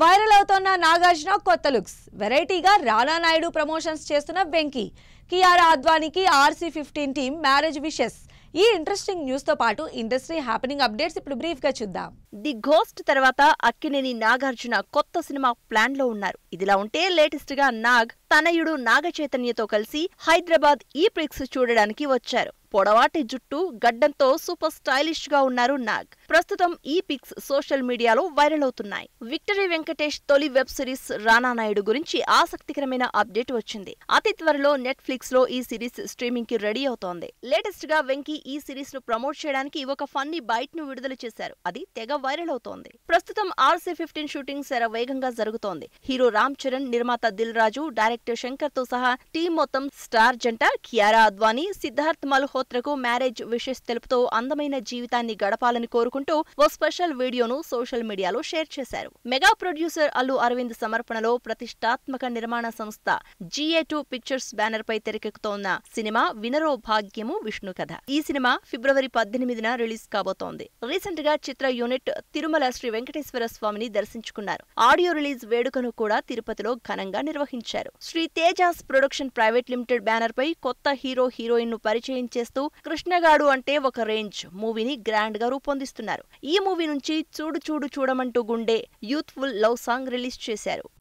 viral అవుతున్న నాగార్జున కొత్త looks వెరైటీగా రానా నాయుడు ప్రమోషన్స్ చేస్తున్న వెంకీ కియారా అద్వానీకి RC fifteen team marriage wishes ఈ ఇంట్రెస్టింగ్ న్యూస్ తో పాటు ఇండస్ట్రీ హ్యాపెనింగ్ అప్డేట్స్ ఇప్పుడు బ్రీఫ్ గా చూద్దాం ది ఘోస్ట్ తర్వాత అక్కినేని నాగార్జున కొత్త సినిమా ప్లాన్ లో ఉన్నారు ఇదిలా ఉంటే లేటెస్ట్ గా నాగ్ తనయుడు నాగ చైతన్యతో కలిసి హైదరాబాద్ ఈ ప్రిక్స్ చూడడానికి వచ్చారు పొడవాటి జుట్టు గడ్డంతో సూపర్ స్టైలిష్ గా ఉన్నారు నాగ్ ప్రస్తుతం ఈ పిక్స్ సోషల్ మీడియాలో వైరల్ అవుతున్నాయి విక్టరీ వెంకటేష్ తొలి వెబ్ సిరీస్ రానా నాయుడు గురించి గురించి ఆసక్తికరమైన అప్డేట్ వచ్చింది అతి త్వరలో నెట్ఫ్లిక్స్ లో ఈ సిరీస్ స్ట్రీమింగ్ కి రెడీ అవుతోంది లేటెస్ట్ గా వెంకీ ఈ సిరీస్ ను ప్రమోట్ చేయడానికి ఒక ఫన్నీ బైట్ ను విడుదల చేశారు అది తెగ వైరల్ అవుతోంది ప్రస్తుతం ఆర్సీ ఫిఫ్టీన్ షూటింగ్ శర వేగంగా జరుగుతోంది హీరో రామ్ చరణ్ నిర్మాత దిల్ రాజు డైరెక్టర్ శంకర్ తో సహా టీం మొత్తం స్టార్ జంట కియారా అద్వానీ సిద్ధార్థ్ మల్హోత్రకు మ్యారేజ్ విషెస్ తెలుపుతూ అందమైన జీవితాన్ని గడపాలని కోరుకుంటూ ఓ స్పెషల్ వీడియోను సోషల్ మీడియాలో షేర్ చేశారు మెగా ప్రొడ్యూసర్ అల్లు అరవింద్ సమర్పణలో ప్రతిష్ట ప్రతిష్టాత్మక నిర్మాణ సంస్థ జిఏ టూ పిక్చర్స్ బ్యానర్ పై తెరకెక్కుతోన్న సినిమా వినరో భాగ్యము విష్ణు కథ ఈ సినిమా ఫిబ్రవరి పద్దెనిమిదిన రిలీజ్ కాబోతోంది రీసెంట్ గా చిత్ర యూనిట్ తిరుమల శ్రీ వెంకటేశ్వర స్వామిని దర్శించుకున్నారు ఆడియో రిలీజ్ వేడుకను కూడా తిరుపతిలో ఘనంగా నిర్వహించారు Sri Tejas production private limited banner పై కొత్త హీరో హీరోయిన్ ను పరిచయం చేస్తూ కృష్ణగాడు అంటే ఒక రేంజ్ మూవీని గ్రాండ్ గా రూపొందిస్తున్నారు ఈ మూవీ నుంచి చూడు చూడు చూడమంటూ గుండే యూత్ఫుల్ లవ్ సాంగ్ రిలీజ్ చేశారు